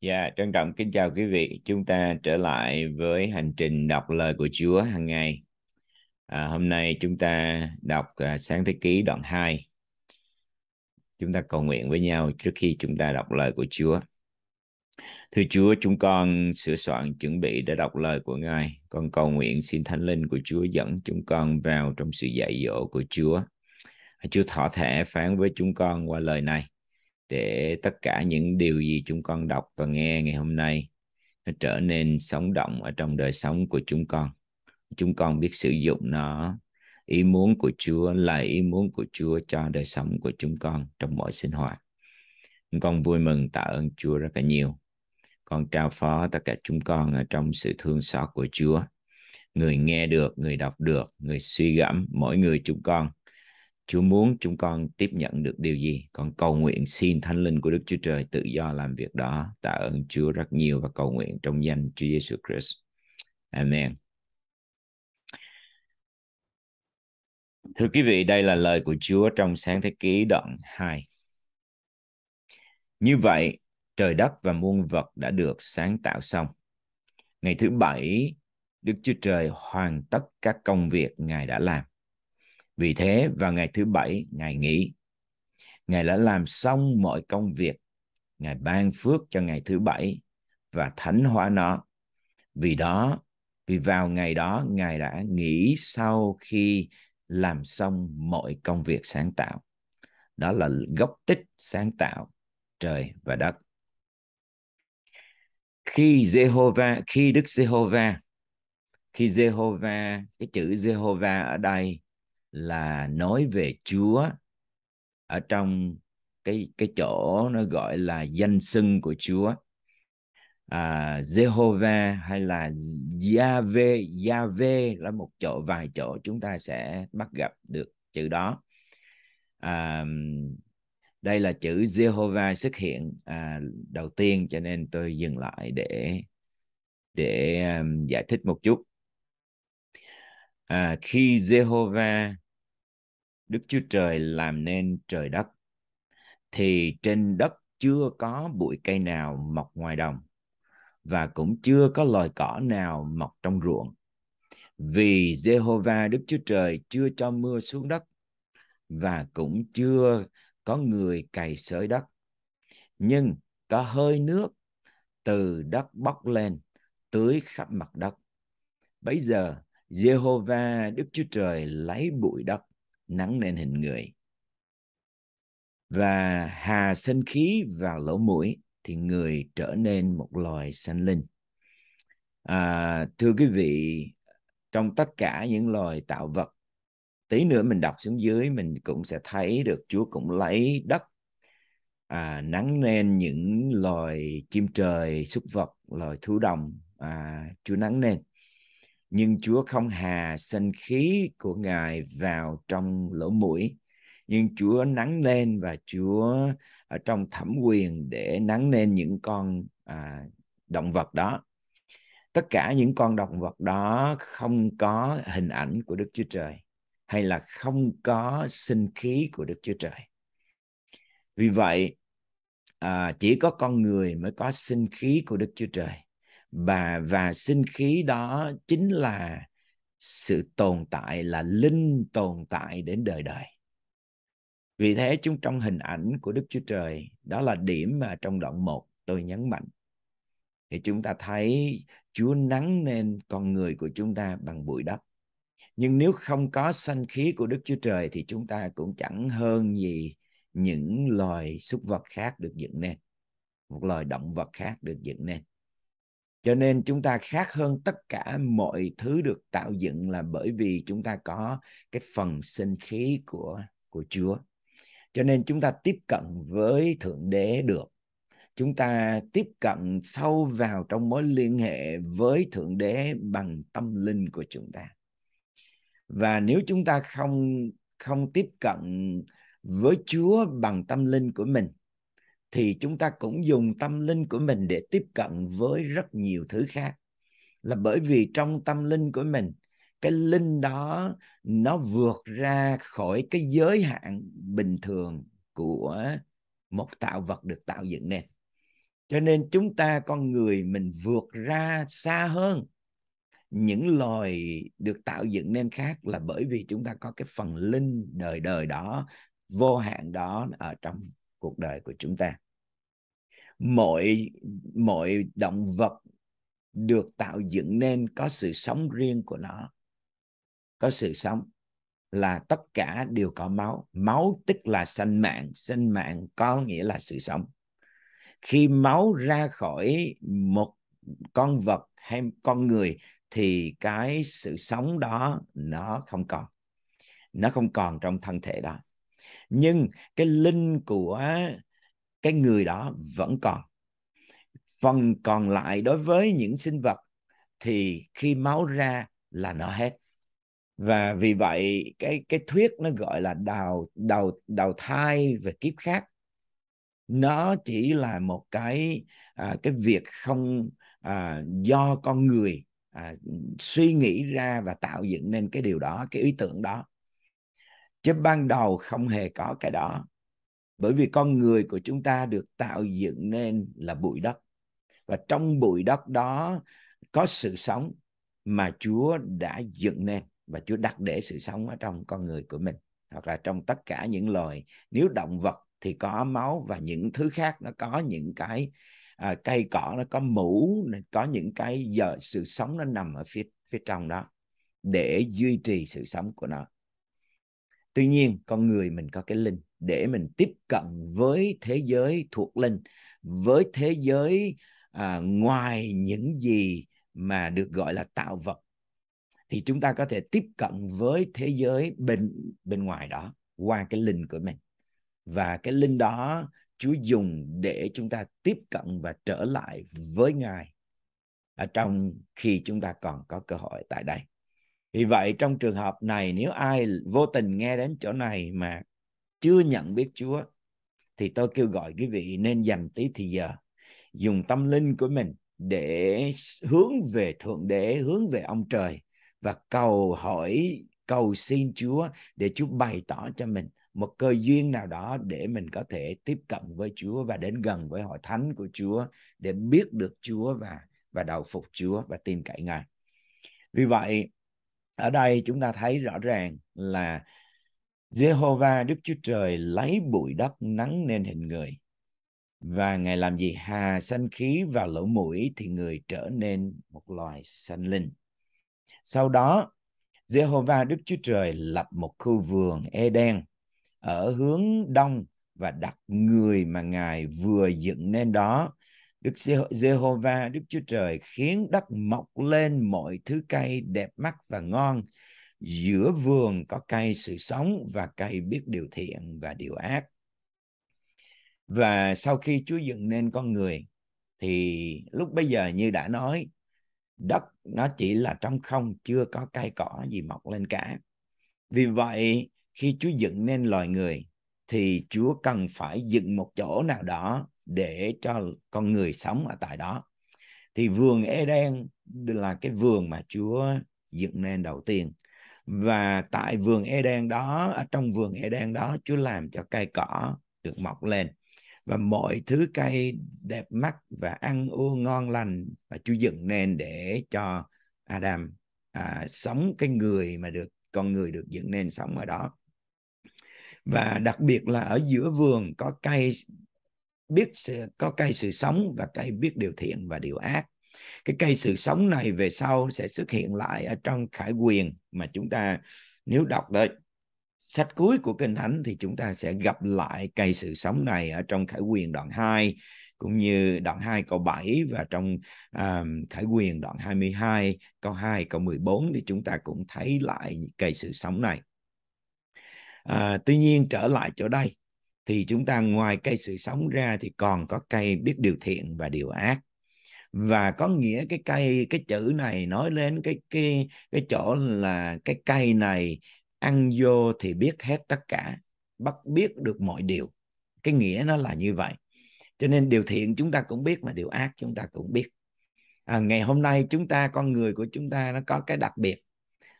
Dạ, yeah, trân trọng kính chào quý vị. Chúng ta trở lại với hành trình đọc lời của Chúa hàng ngày. À, hôm nay chúng ta đọc à, Sáng Thế Ký đoạn 2. Chúng ta cầu nguyện với nhau trước khi chúng ta đọc lời của Chúa. Thưa Chúa, chúng con sửa soạn chuẩn bị để đọc lời của Ngài. Con cầu nguyện xin Thánh Linh của Chúa dẫn chúng con vào trong sự dạy dỗ của Chúa. Chúa thỏa thể phán với chúng con qua lời này để tất cả những điều gì chúng con đọc và nghe ngày hôm nay nó trở nên sống động ở trong đời sống của chúng con chúng con biết sử dụng nó ý muốn của Chúa là ý muốn của Chúa cho đời sống của chúng con trong mọi sinh hoạt con vui mừng tạ ơn Chúa rất là nhiều con trao phó tất cả chúng con ở trong sự thương xót của Chúa người nghe được người đọc được người suy gẫm mỗi người chúng con Chúa muốn chúng con tiếp nhận được điều gì? Con cầu nguyện xin Thánh Linh của Đức Chúa Trời tự do làm việc đó. Tạ ơn Chúa rất nhiều và cầu nguyện trong danh Chúa Giêsu Christ. Amen. Thưa quý vị, đây là lời của Chúa trong sáng thế ký đoạn 2. Như vậy, trời đất và muôn vật đã được sáng tạo xong. Ngày thứ bảy, Đức Chúa Trời hoàn tất các công việc Ngài đã làm vì thế vào ngày thứ bảy, Ngài nghỉ. Ngài đã làm xong mọi công việc. Ngài ban phước cho ngày thứ bảy và thánh hóa nó. Vì đó, vì vào ngày đó Ngài đã nghỉ sau khi làm xong mọi công việc sáng tạo. Đó là gốc tích sáng tạo trời và đất. Khi Jehovah, khi Đức Jehovah, khi Jehovah, cái chữ Jehovah ở đây là nói về Chúa ở trong cái cái chỗ nó gọi là danh xưng của Chúa à, Jehovah hay là Yahweh Yahweh là một chỗ vài chỗ chúng ta sẽ bắt gặp được chữ đó à, đây là chữ Jehovah xuất hiện à, đầu tiên cho nên tôi dừng lại để để um, giải thích một chút à, khi Jehovah Đức Chúa Trời làm nên trời đất thì trên đất chưa có bụi cây nào mọc ngoài đồng và cũng chưa có loài cỏ nào mọc trong ruộng. Vì Jehovah Đức Chúa Trời chưa cho mưa xuống đất và cũng chưa có người cày sới đất. Nhưng có hơi nước từ đất bốc lên tưới khắp mặt đất. Bấy giờ Jehovah Đức Chúa Trời lấy bụi đất nắng lên hình người và hà sinh khí vào lỗ mũi thì người trở nên một loài sanh linh. À, thưa quý vị, trong tất cả những loài tạo vật, tí nữa mình đọc xuống dưới mình cũng sẽ thấy được Chúa cũng lấy đất à, nắng lên những loài chim trời, súc vật, loài thú đồng à, Chúa nắng lên nhưng Chúa không hà sinh khí của Ngài vào trong lỗ mũi. Nhưng Chúa nắng lên và Chúa ở trong thẩm quyền để nắng lên những con à, động vật đó. Tất cả những con động vật đó không có hình ảnh của Đức Chúa Trời hay là không có sinh khí của Đức Chúa Trời. Vì vậy, à, chỉ có con người mới có sinh khí của Đức Chúa Trời và và sinh khí đó chính là sự tồn tại là linh tồn tại đến đời đời vì thế chúng trong hình ảnh của Đức Chúa Trời đó là điểm mà trong đoạn 1 tôi nhấn mạnh thì chúng ta thấy Chúa nắng nên con người của chúng ta bằng bụi đất nhưng nếu không có sanh khí của Đức Chúa Trời thì chúng ta cũng chẳng hơn gì những loài súc vật khác được dựng nên một loài động vật khác được dựng nên cho nên chúng ta khác hơn tất cả mọi thứ được tạo dựng là bởi vì chúng ta có cái phần sinh khí của của Chúa cho nên chúng ta tiếp cận với thượng đế được chúng ta tiếp cận sâu vào trong mối liên hệ với thượng đế bằng tâm linh của chúng ta và nếu chúng ta không không tiếp cận với Chúa bằng tâm linh của mình thì chúng ta cũng dùng tâm linh của mình để tiếp cận với rất nhiều thứ khác là bởi vì trong tâm linh của mình cái linh đó nó vượt ra khỏi cái giới hạn bình thường của một tạo vật được tạo dựng nên cho nên chúng ta con người mình vượt ra xa hơn những loài được tạo dựng nên khác là bởi vì chúng ta có cái phần linh đời đời đó vô hạn đó ở trong cuộc đời của chúng ta mọi mọi động vật được tạo dựng nên có sự sống riêng của nó có sự sống là tất cả đều có máu máu tức là sinh mạng sinh mạng có nghĩa là sự sống khi máu ra khỏi một con vật hay con người thì cái sự sống đó nó không còn nó không còn trong thân thể đó nhưng cái linh của cái người đó vẫn còn phần còn lại đối với những sinh vật thì khi máu ra là nó hết và vì vậy cái cái thuyết nó gọi là đào đào đào thai về kiếp khác nó chỉ là một cái à, cái việc không à, do con người à, suy nghĩ ra và tạo dựng nên cái điều đó cái ý tưởng đó chứ ban đầu không hề có cái đó bởi vì con người của chúng ta được tạo dựng nên là bụi đất và trong bụi đất đó có sự sống mà Chúa đã dựng nên và Chúa đặt để sự sống ở trong con người của mình hoặc là trong tất cả những loài nếu động vật thì có máu và những thứ khác nó có những cái à, cây cỏ nó có mũ có những cái giờ sự sống nó nằm ở phía phía trong đó để duy trì sự sống của nó tuy nhiên con người mình có cái linh để mình tiếp cận với thế giới thuộc linh với thế giới à, ngoài những gì mà được gọi là tạo vật thì chúng ta có thể tiếp cận với thế giới bên bên ngoài đó qua cái linh của mình và cái linh đó Chúa dùng để chúng ta tiếp cận và trở lại với Ngài ở trong khi chúng ta còn có cơ hội tại đây vì vậy trong trường hợp này nếu ai vô tình nghe đến chỗ này mà chưa nhận biết Chúa thì tôi kêu gọi quý vị nên dành tí thì giờ dùng tâm linh của mình để hướng về thượng đế hướng về ông trời và cầu hỏi cầu xin Chúa để Chúa bày tỏ cho mình một cơ duyên nào đó để mình có thể tiếp cận với Chúa và đến gần với hội thánh của Chúa để biết được Chúa và và đầu phục Chúa và tin cậy Ngài. Vì vậy ở đây chúng ta thấy rõ ràng là Jehovah Đức Chúa Trời lấy bụi đất nắng nên hình người và ngài làm gì hà sanh khí vào lỗ mũi thì người trở nên một loài sanh linh sau đó Jehovah Đức Chúa Trời lập một khu vườn Eden ở hướng đông và đặt người mà ngài vừa dựng nên đó Đức Giê-hô-va, Đức Chúa Trời khiến đất mọc lên mọi thứ cây đẹp mắt và ngon. Giữa vườn có cây sự sống và cây biết điều thiện và điều ác. Và sau khi Chúa dựng nên con người thì lúc bây giờ như đã nói đất nó chỉ là trong không chưa có cây cỏ gì mọc lên cả. Vì vậy khi Chúa dựng nên loài người thì Chúa cần phải dựng một chỗ nào đó để cho con người sống ở tại đó thì vườn Eden là cái vườn mà Chúa dựng nên đầu tiên và tại vườn Eden đó ở trong vườn Eden đó Chúa làm cho cây cỏ được mọc lên và mọi thứ cây đẹp mắt và ăn uống ngon lành và Chúa dựng nên để cho Adam à, sống cái người mà được con người được dựng nên sống ở đó và đặc biệt là ở giữa vườn có cây biết có cây sự sống và cây biết điều thiện và điều ác cái cây sự sống này về sau sẽ xuất hiện lại ở trong khải quyền mà chúng ta nếu đọc tới sách cuối của kinh thánh thì chúng ta sẽ gặp lại cây sự sống này ở trong khải quyền đoạn 2 cũng như đoạn 2 câu 7 và trong um, khải quyền đoạn 22 câu 2 câu 14 thì chúng ta cũng thấy lại cây sự sống này. À, tuy nhiên trở lại chỗ đây thì chúng ta ngoài cây sự sống ra thì còn có cây biết điều thiện và điều ác và có nghĩa cái cây cái chữ này nói lên cái cái cái chỗ là cái cây này ăn vô thì biết hết tất cả bắt biết được mọi điều cái nghĩa nó là như vậy cho nên điều thiện chúng ta cũng biết mà điều ác chúng ta cũng biết à, ngày hôm nay chúng ta con người của chúng ta nó có cái đặc biệt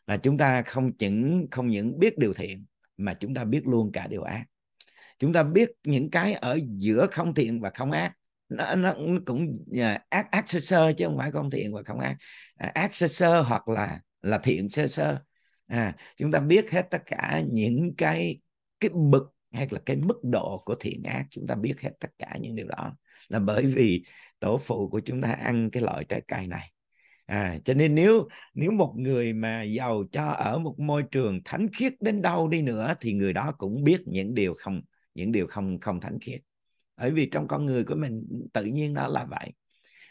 là chúng ta không những không những biết điều thiện mà chúng ta biết luôn cả điều ác chúng ta biết những cái ở giữa không thiện và không ác nó, nó cũng à, ác ác sơ sơ chứ không phải không thiện và không ác à, ác sơ sơ hoặc là là thiện sơ sơ à, chúng ta biết hết tất cả những cái cái bậc hay là cái mức độ của thiện ác chúng ta biết hết tất cả những điều đó là bởi vì tổ phụ của chúng ta ăn cái loại trái cây này à cho nên nếu nếu một người mà giàu cho ở một môi trường thánh khiết đến đâu đi nữa thì người đó cũng biết những điều không những điều không không thánh khiết bởi vì trong con người của mình tự nhiên nó là vậy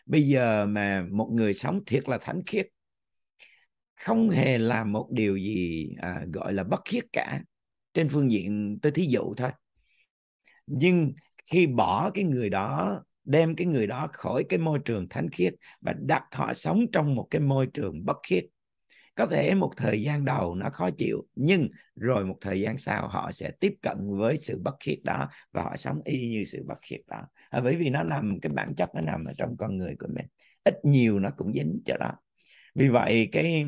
bây giờ mà một người sống thiệt là thánh khiết không hề làm một điều gì à, gọi là bất khiết cả trên phương diện tôi thí dụ thôi nhưng khi bỏ cái người đó đem cái người đó khỏi cái môi trường thánh khiết và đặt họ sống trong một cái môi trường bất khiết có thể một thời gian đầu nó khó chịu nhưng rồi một thời gian sau họ sẽ tiếp cận với sự bất khiết đó và họ sống y như sự bất khiết đó à, bởi vì nó nằm cái bản chất nó nằm ở trong con người của mình ít nhiều nó cũng dính cho đó vì vậy cái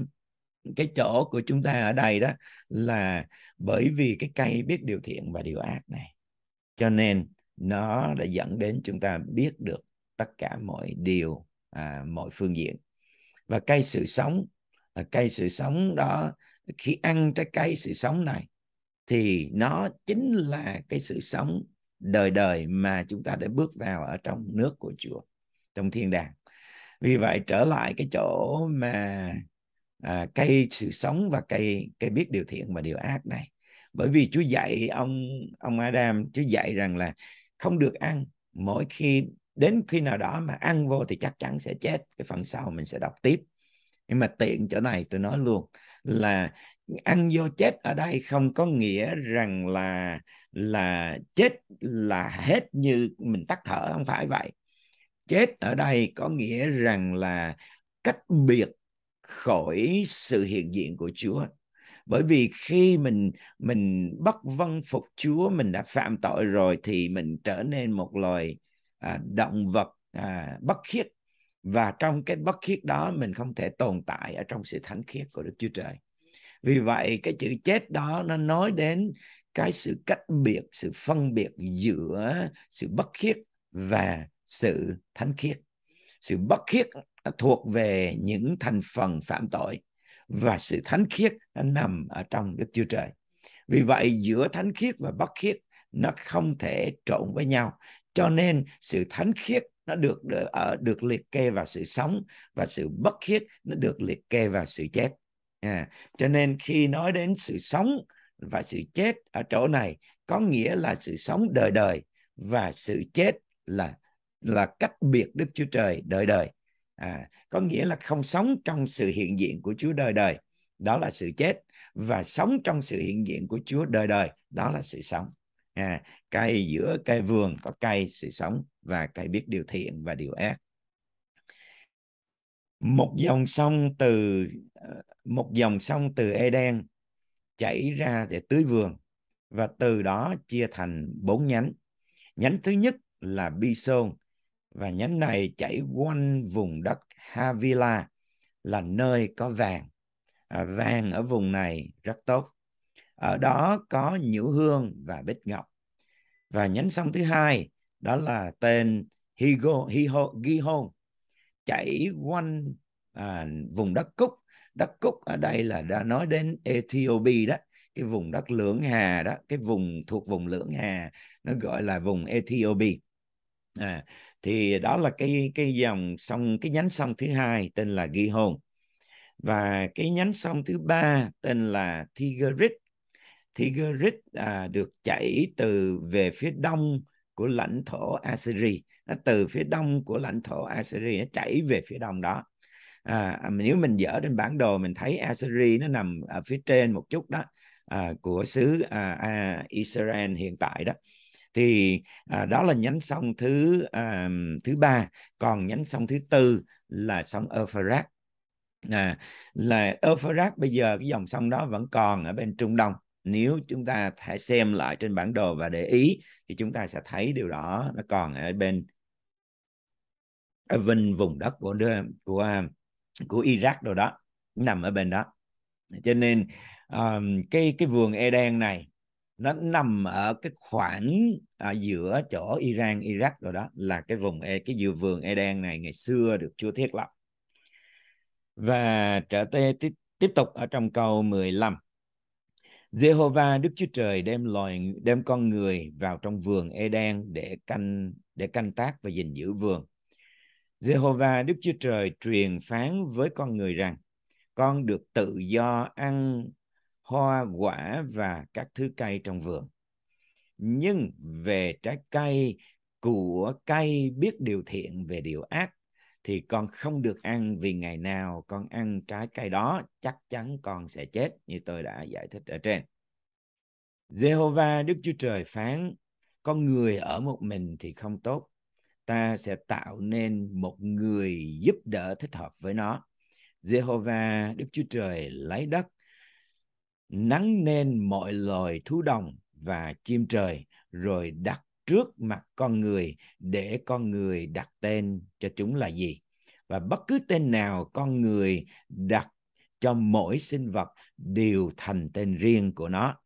cái chỗ của chúng ta ở đây đó là bởi vì cái cây biết điều thiện và điều ác này cho nên nó đã dẫn đến chúng ta biết được tất cả mọi điều à, mọi phương diện và cây sự sống Ờ, cây sự sống đó khi ăn trái cây sự sống này thì nó chính là cái sự sống đời đời mà chúng ta đã bước vào ở trong nước của Chúa trong thiên đàng vì vậy trở lại cái chỗ mà à, cây sự sống và cây cây biết điều thiện và điều ác này bởi vì Chúa dạy ông ông Adam Chúa dạy rằng là không được ăn mỗi khi đến khi nào đó mà ăn vô thì chắc chắn sẽ chết cái phần sau mình sẽ đọc tiếp nhưng mà tiện chỗ này tôi nói luôn là ăn vô chết ở đây không có nghĩa rằng là là chết là hết như mình tắt thở không phải vậy chết ở đây có nghĩa rằng là cách biệt khỏi sự hiện diện của Chúa bởi vì khi mình mình bất vâng phục Chúa mình đã phạm tội rồi thì mình trở nên một loài à, động vật à, bất khiết và trong cái bất khiết đó mình không thể tồn tại ở trong sự thánh khiết của Đức Chúa Trời vì vậy cái chữ chết đó nó nói đến cái sự cách biệt sự phân biệt giữa sự bất khiết và sự thánh khiết sự bất khiết thuộc về những thành phần phạm tội và sự thánh khiết nó nằm ở trong Đức Chúa Trời. Vì vậy giữa thánh khiết và bất khiết nó không thể trộn với nhau. Cho nên sự thánh khiết nó được được, ờ, ờ, được liệt kê vào sự sống và sự bất khiết nó được liệt kê vào sự chết à, cho nên khi nói đến sự sống và sự chết ở chỗ này có nghĩa là sự sống đời đời và sự chết là là cách biệt Đức Chúa Trời đời đời à, có nghĩa là không sống trong sự hiện diện của Chúa đời đời đó là sự chết và sống trong sự hiện diện của Chúa đời đời đó là sự sống à, cây giữa cây vườn có cây sự sống và cây biết điều thiện và điều ác một dòng sông từ ờ, một dòng sông từ Eden chảy ra để tưới vườn và từ đó chia thành bốn nhánh nhánh thứ nhất là Bi Sơn và nhánh này chảy quanh vùng đất Havila là nơi có vàng à, vàng ở vùng này rất tốt ở đó có nhũ hương và bích ngọc và nhánh sông thứ hai đó là tên Higo, Hiho, Gihon chảy quanh à, vùng đất Cúc đất Cúc ở đây là đã nói đến Ethiopia đó cái vùng đất lưỡng hà đó cái vùng thuộc vùng lưỡng hà nó gọi là vùng Ethiopia à, thì đó là cái cái dòng sông cái nhánh sông thứ hai tên là Gihon và cái nhánh sông thứ ba tên là Tigris Tigris à, được chảy từ về phía đông của lãnh thổ Assyria nó từ phía đông của lãnh thổ Assyria nó chảy về phía đông đó à, à nếu mình dở trên bản đồ mình thấy Assyria nó nằm ở phía trên một chút đó à, của xứ à, à, Israel hiện tại đó thì à, đó là nhánh sông thứ à, thứ ba còn nhánh sông thứ tư là sông Euphrates à, là Euphrates bây giờ cái dòng sông đó vẫn còn ở bên Trung Đông nếu chúng ta hãy xem lại trên bản đồ và để ý thì chúng ta sẽ thấy điều đó nó còn ở bên ở bên vùng đất của của của Iraq đồ đó nằm ở bên đó cho nên um, cái cái vườn Eden này nó nằm ở cái khoảng à, giữa chỗ Iran Iraq rồi đó là cái vùng e, cái dự vườn Eden này ngày xưa được Chúa thiết lập và trở tê tiếp tiếp tục ở trong câu 15 Jehovah Đức Chúa Trời đem loài đem con người vào trong vườn Eden để canh để canh tác và gìn giữ vườn. Jehovah Đức Chúa Trời truyền phán với con người rằng con được tự do ăn hoa quả và các thứ cây trong vườn. Nhưng về trái cây của cây biết điều thiện về điều ác thì con không được ăn vì ngày nào con ăn trái cây đó chắc chắn con sẽ chết như tôi đã giải thích ở trên. Jehovah Đức Chúa Trời phán con người ở một mình thì không tốt ta sẽ tạo nên một người giúp đỡ thích hợp với nó. Jehovah Đức Chúa Trời lấy đất nắng nên mọi loài thú đồng và chim trời rồi đặt trước mặt con người để con người đặt tên cho chúng là gì và bất cứ tên nào con người đặt cho mỗi sinh vật đều thành tên riêng của nó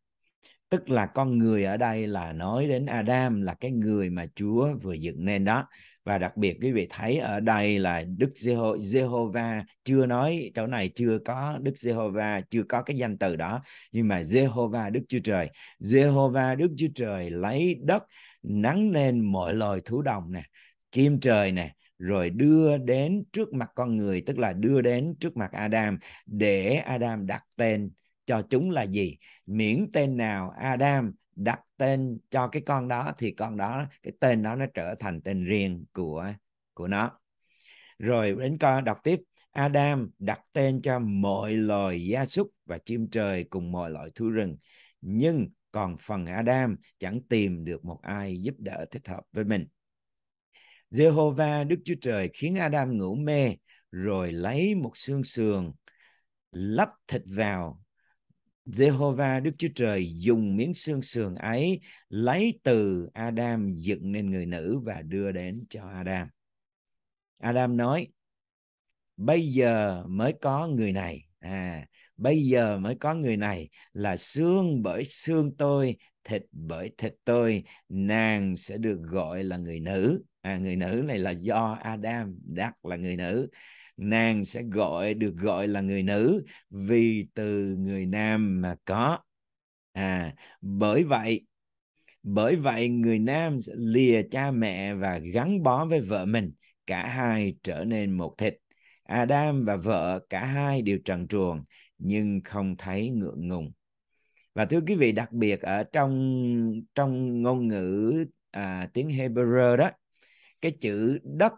tức là con người ở đây là nói đến Adam là cái người mà Chúa vừa dựng nên đó và đặc biệt quý vị thấy ở đây là Đức Jehovah chưa nói chỗ này chưa có Đức Jehovah chưa có cái danh từ đó nhưng mà Jehovah Đức Chúa Trời Jehovah Đức Chúa Trời lấy đất nắng lên mọi loài thú đồng nè chim trời nè rồi đưa đến trước mặt con người tức là đưa đến trước mặt Adam để Adam đặt tên cho chúng là gì miễn tên nào Adam đặt tên cho cái con đó thì con đó cái tên đó nó trở thành tên riêng của của nó rồi đến coi đọc tiếp Adam đặt tên cho mọi loài gia súc và chim trời cùng mọi loại thú rừng nhưng còn phần Adam chẳng tìm được một ai giúp đỡ thích hợp với mình. Jehovah Đức Chúa Trời khiến Adam ngủ mê rồi lấy một xương sườn lắp thịt vào. Jehovah Đức Chúa Trời dùng miếng xương sườn ấy lấy từ Adam dựng nên người nữ và đưa đến cho Adam. Adam nói: "Bây giờ mới có người này." À, bây giờ mới có người này là xương bởi xương tôi thịt bởi thịt tôi nàng sẽ được gọi là người nữ à, người nữ này là do Adam đặt là người nữ nàng sẽ gọi được gọi là người nữ vì từ người nam mà có à bởi vậy bởi vậy người nam sẽ lìa cha mẹ và gắn bó với vợ mình cả hai trở nên một thịt Adam và vợ cả hai đều trần truồng nhưng không thấy ngượng ngùng và thưa quý vị đặc biệt ở trong trong ngôn ngữ à, tiếng Hebrew đó cái chữ đất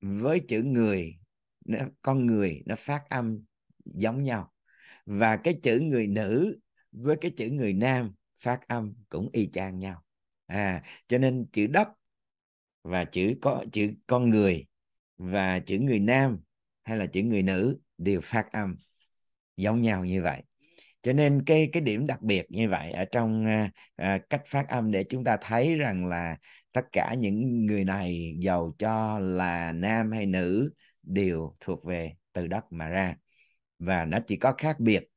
với chữ người nó, con người nó phát âm giống nhau và cái chữ người nữ với cái chữ người nam phát âm cũng y chang nhau à cho nên chữ đất và chữ có chữ con người và chữ người nam hay là chữ người nữ đều phát âm giống nhau như vậy cho nên cái cái điểm đặc biệt như vậy ở trong à, à, cách phát âm để chúng ta thấy rằng là tất cả những người này giàu cho là nam hay nữ đều thuộc về từ đất mà ra và nó chỉ có khác biệt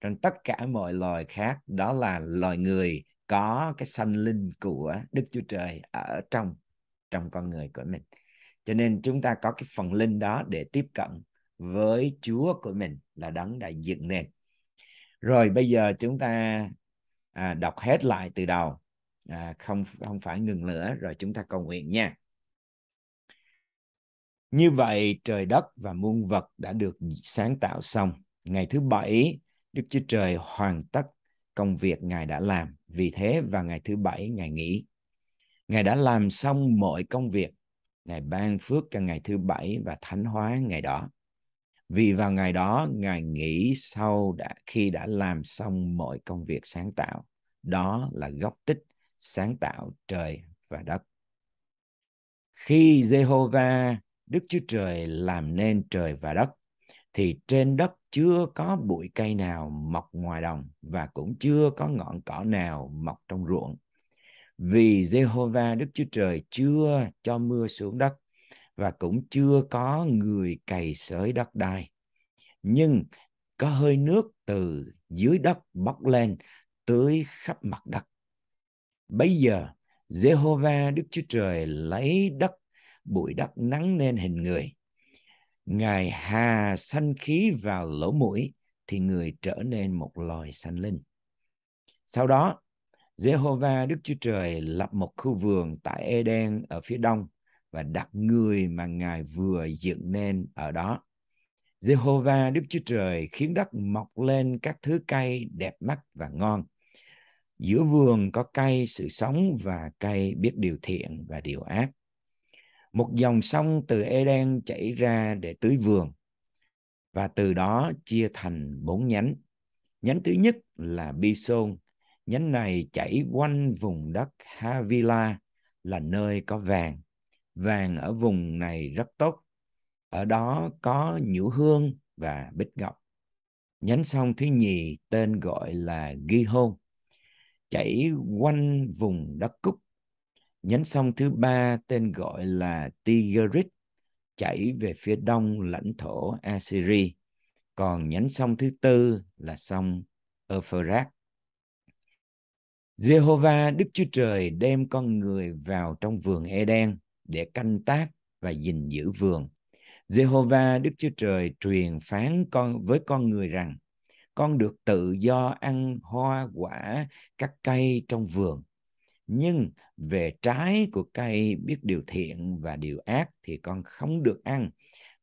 trong tất cả mọi loài khác đó là loài người có cái sanh linh của Đức Chúa Trời ở trong trong con người của mình. Cho nên chúng ta có cái phần linh đó để tiếp cận với Chúa của mình là đấng đã dựng nền rồi bây giờ chúng ta à, đọc hết lại từ đầu à, không không phải ngừng nữa rồi chúng ta cầu nguyện nha như vậy trời đất và muôn vật đã được sáng tạo xong ngày thứ bảy đức chúa trời hoàn tất công việc ngài đã làm vì thế vào ngày thứ bảy ngài nghỉ ngài đã làm xong mọi công việc ngài ban phước cho ngày thứ bảy và thánh hóa ngày đó vì vào ngày đó ngài nghỉ sau đã khi đã làm xong mọi công việc sáng tạo đó là gốc tích sáng tạo trời và đất khi Jehovah Đức Chúa Trời làm nên trời và đất thì trên đất chưa có bụi cây nào mọc ngoài đồng và cũng chưa có ngọn cỏ nào mọc trong ruộng. Vì Jehovah Đức Chúa Trời chưa cho mưa xuống đất và cũng chưa có người cày xới đất đai nhưng có hơi nước từ dưới đất bốc lên tưới khắp mặt đất bây giờ Jehovah Đức Chúa Trời lấy đất bụi đất nắng nên hình người ngài hà sanh khí vào lỗ mũi thì người trở nên một loài sanh linh sau đó Jehovah Đức Chúa Trời lập một khu vườn tại Eden ở phía đông và đặt người mà Ngài vừa dựng nên ở đó. Jehovah Đức Chúa Trời khiến đất mọc lên các thứ cây đẹp mắt và ngon. Giữa vườn có cây sự sống và cây biết điều thiện và điều ác. Một dòng sông từ Eden chảy ra để tưới vườn và từ đó chia thành bốn nhánh. Nhánh thứ nhất là Bison. Nhánh này chảy quanh vùng đất Havila là nơi có vàng vàng ở vùng này rất tốt ở đó có nhũ hương và bích ngọc nhánh sông thứ nhì tên gọi là ghi hôn chảy quanh vùng đất cúc nhánh sông thứ ba tên gọi là tigris chảy về phía đông lãnh thổ assyri còn nhánh sông thứ tư là sông euphrates Jehovah Đức Chúa Trời đem con người vào trong vườn Eden để canh tác và gìn giữ vườn. Jehovah Đức Chúa Trời truyền phán con với con người rằng con được tự do ăn hoa quả các cây trong vườn nhưng về trái của cây biết điều thiện và điều ác thì con không được ăn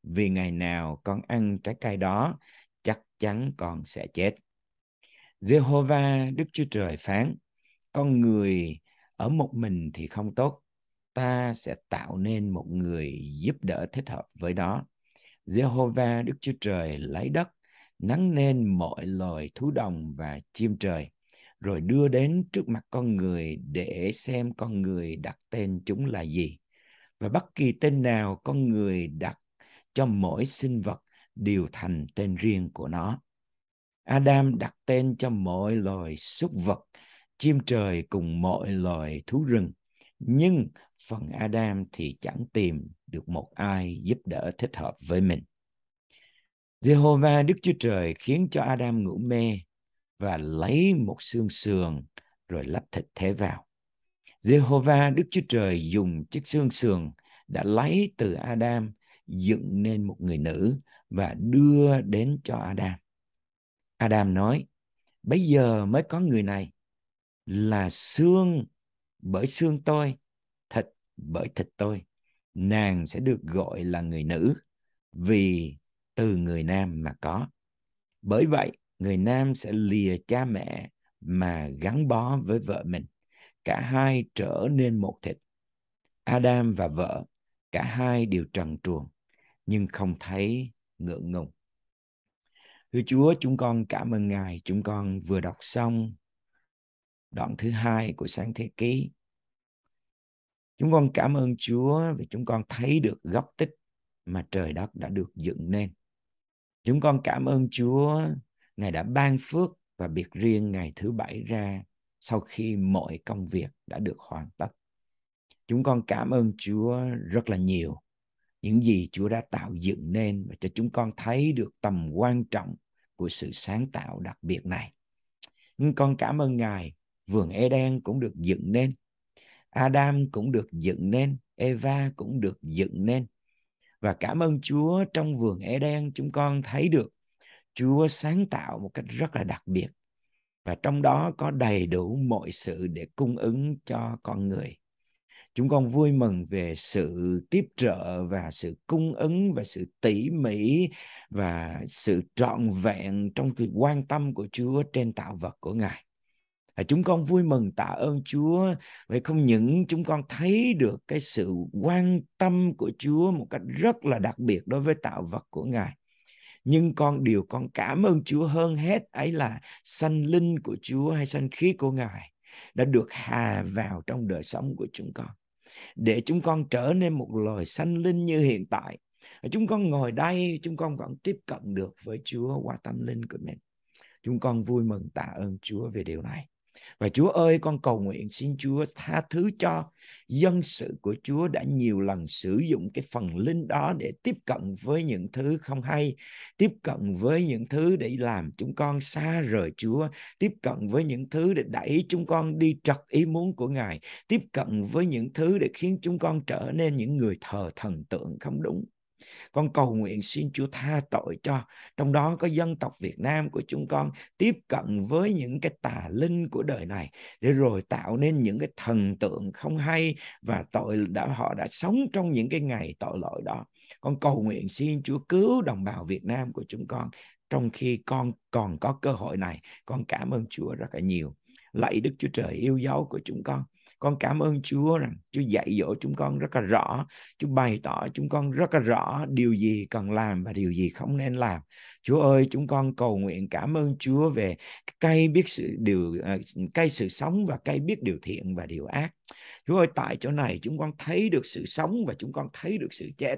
vì ngày nào con ăn trái cây đó chắc chắn con sẽ chết Jehovah Đức Chúa Trời phán con người ở một mình thì không tốt ta sẽ tạo nên một người giúp đỡ thích hợp với đó. Jehovah Đức Chúa Trời lấy đất, nắng nên mọi loài thú đồng và chim trời, rồi đưa đến trước mặt con người để xem con người đặt tên chúng là gì. Và bất kỳ tên nào con người đặt cho mỗi sinh vật đều thành tên riêng của nó. Adam đặt tên cho mọi loài súc vật, chim trời cùng mọi loài thú rừng. Nhưng phần Adam thì chẳng tìm được một ai giúp đỡ thích hợp với mình. Jehovah Đức Chúa Trời khiến cho Adam ngủ mê và lấy một xương sườn rồi lắp thịt thế vào. Jehovah Đức Chúa Trời dùng chiếc xương sườn đã lấy từ Adam dựng nên một người nữ và đưa đến cho Adam. Adam nói, bây giờ mới có người này là xương bởi xương tôi bởi thịt tôi nàng sẽ được gọi là người nữ vì từ người nam mà có bởi vậy người nam sẽ lìa cha mẹ mà gắn bó với vợ mình cả hai trở nên một thịt adam và vợ cả hai đều trần truồng nhưng không thấy ngượng ngùng thưa chúa chúng con cảm ơn ngài chúng con vừa đọc xong đoạn thứ hai của sáng thế ký Chúng con cảm ơn Chúa vì chúng con thấy được gốc tích mà trời đất đã được dựng nên. Chúng con cảm ơn Chúa Ngài đã ban phước và biệt riêng ngày thứ bảy ra sau khi mọi công việc đã được hoàn tất. Chúng con cảm ơn Chúa rất là nhiều những gì Chúa đã tạo dựng nên và cho chúng con thấy được tầm quan trọng của sự sáng tạo đặc biệt này. Nhưng con cảm ơn Ngài, vườn Eden cũng được dựng nên Adam cũng được dựng nên, Eva cũng được dựng nên. Và cảm ơn Chúa trong vườn Eden chúng con thấy được Chúa sáng tạo một cách rất là đặc biệt và trong đó có đầy đủ mọi sự để cung ứng cho con người. Chúng con vui mừng về sự tiếp trợ và sự cung ứng và sự tỉ mỉ và sự trọn vẹn trong sự quan tâm của Chúa trên tạo vật của Ngài chúng con vui mừng tạ ơn Chúa về không những chúng con thấy được cái sự quan tâm của Chúa một cách rất là đặc biệt đối với tạo vật của Ngài nhưng con điều con cảm ơn Chúa hơn hết ấy là sanh linh của Chúa hay sanh khí của Ngài đã được hà vào trong đời sống của chúng con để chúng con trở nên một loài sanh linh như hiện tại chúng con ngồi đây chúng con vẫn tiếp cận được với Chúa qua tâm linh của mình chúng con vui mừng tạ ơn Chúa về điều này và Chúa ơi, con cầu nguyện xin Chúa tha thứ cho dân sự của Chúa đã nhiều lần sử dụng cái phần linh đó để tiếp cận với những thứ không hay, tiếp cận với những thứ để làm chúng con xa rời Chúa, tiếp cận với những thứ để đẩy chúng con đi trật ý muốn của Ngài, tiếp cận với những thứ để khiến chúng con trở nên những người thờ thần tượng không đúng. Con cầu nguyện xin Chúa tha tội cho, trong đó có dân tộc Việt Nam của chúng con tiếp cận với những cái tà linh của đời này để rồi tạo nên những cái thần tượng không hay và tội đã họ đã sống trong những cái ngày tội lỗi đó. Con cầu nguyện xin Chúa cứu đồng bào Việt Nam của chúng con trong khi con còn có cơ hội này. Con cảm ơn Chúa rất là nhiều. Lạy Đức Chúa Trời yêu dấu của chúng con con cảm ơn Chúa rằng Chúa dạy dỗ chúng con rất là rõ Chúa bày tỏ chúng con rất là rõ điều gì cần làm và điều gì không nên làm Chúa ơi chúng con cầu nguyện cảm ơn Chúa về cây biết sự điều à, cây sự sống và cây biết điều thiện và điều ác Chúa ơi tại chỗ này chúng con thấy được sự sống và chúng con thấy được sự chết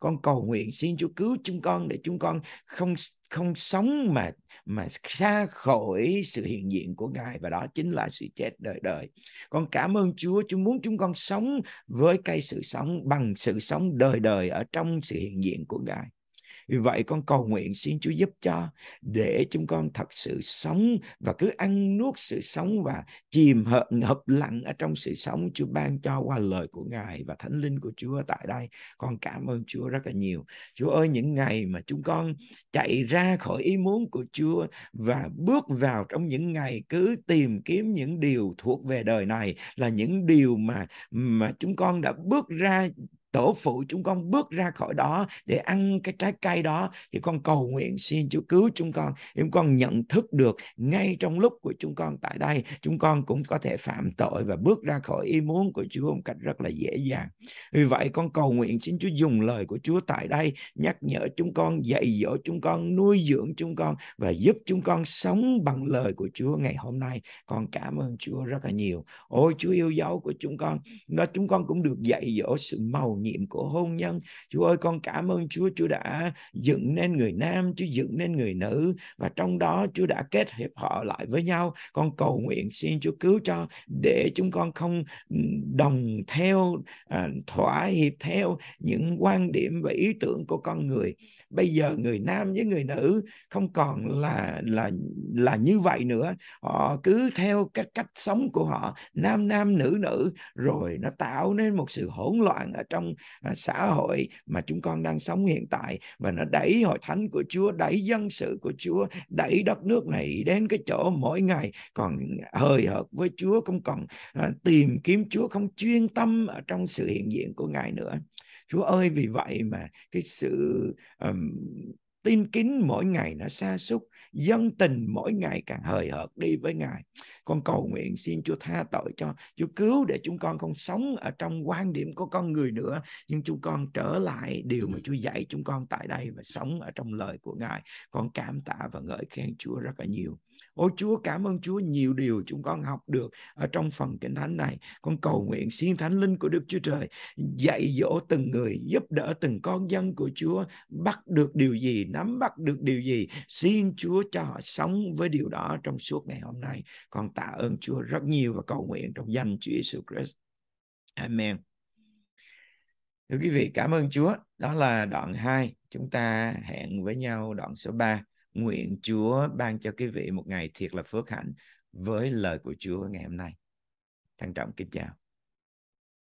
con cầu nguyện xin Chúa cứu chúng con để chúng con không không sống mà mà xa khỏi sự hiện diện của Ngài và đó chính là sự chết đời đời. Con cảm ơn Chúa, Chúa muốn chúng con sống với cái sự sống bằng sự sống đời đời ở trong sự hiện diện của Ngài. Vì vậy con cầu nguyện xin Chúa giúp cho để chúng con thật sự sống và cứ ăn nuốt sự sống và chìm hợp, hợp lặng ở trong sự sống Chúa ban cho qua lời của Ngài và Thánh Linh của Chúa tại đây. Con cảm ơn Chúa rất là nhiều. Chúa ơi những ngày mà chúng con chạy ra khỏi ý muốn của Chúa và bước vào trong những ngày cứ tìm kiếm những điều thuộc về đời này là những điều mà mà chúng con đã bước ra tổ phụ chúng con bước ra khỏi đó để ăn cái trái cây đó thì con cầu nguyện xin Chúa cứu chúng con để chúng con nhận thức được ngay trong lúc của chúng con tại đây chúng con cũng có thể phạm tội và bước ra khỏi ý muốn của Chúa một cách rất là dễ dàng vì vậy con cầu nguyện xin Chúa dùng lời của Chúa tại đây nhắc nhở chúng con dạy dỗ chúng con nuôi dưỡng chúng con và giúp chúng con sống bằng lời của Chúa ngày hôm nay con cảm ơn Chúa rất là nhiều ôi Chúa yêu dấu của chúng con đó chúng con cũng được dạy dỗ sự màu nhiệm của hôn nhân chúa ơi con cảm ơn chúa chúa đã dựng nên người nam chúa dựng nên người nữ và trong đó chúa đã kết hiệp họ lại với nhau con cầu nguyện xin chúa cứu cho để chúng con không ừ, đồng theo à, thỏa hiệp theo những quan điểm và ý tưởng của con người bây giờ người nam với người nữ không còn là là là như vậy nữa họ cứ theo cách cách sống của họ nam nam nữ nữ rồi nó tạo nên một sự hỗn loạn ở trong bằng à, xã hội mà chúng con đang sống hiện tại và nó đẩy hội thánh của Chúa đẩy dân sự của Chúa đẩy đất nước này đến cái chỗ mỗi ngày còn hơi hợt với Chúa không còn à, tìm kiếm Chúa không chuyên tâm ở trong sự hiện diện của Ngài nữa Chúa ơi vì vậy mà cái sự um, tin kính mỗi ngày nó xa xúc dân tình mỗi ngày càng hời hợt đi với ngài con cầu nguyện xin chúa tha tội cho chúa cứu để chúng con không sống ở trong quan điểm của con người nữa nhưng chúng con trở lại điều mà chúa dạy chúng con tại đây và sống ở trong lời của ngài con cảm tạ và ngợi khen chúa rất là nhiều Ôi Chúa cảm ơn Chúa nhiều điều chúng con học được ở trong phần kinh thánh này. Con cầu nguyện xin thánh linh của Đức Chúa Trời dạy dỗ từng người, giúp đỡ từng con dân của Chúa bắt được điều gì, nắm bắt được điều gì. Xin Chúa cho họ sống với điều đó trong suốt ngày hôm nay. Con tạ ơn Chúa rất nhiều và cầu nguyện trong danh Chúa Jesus Christ. Amen. Thưa quý vị, cảm ơn Chúa. Đó là đoạn 2. Chúng ta hẹn với nhau đoạn số 3. Nguyện Chúa ban cho quý vị một ngày thiệt là phước hạnh với lời của Chúa ngày hôm nay. Trân trọng kính chào.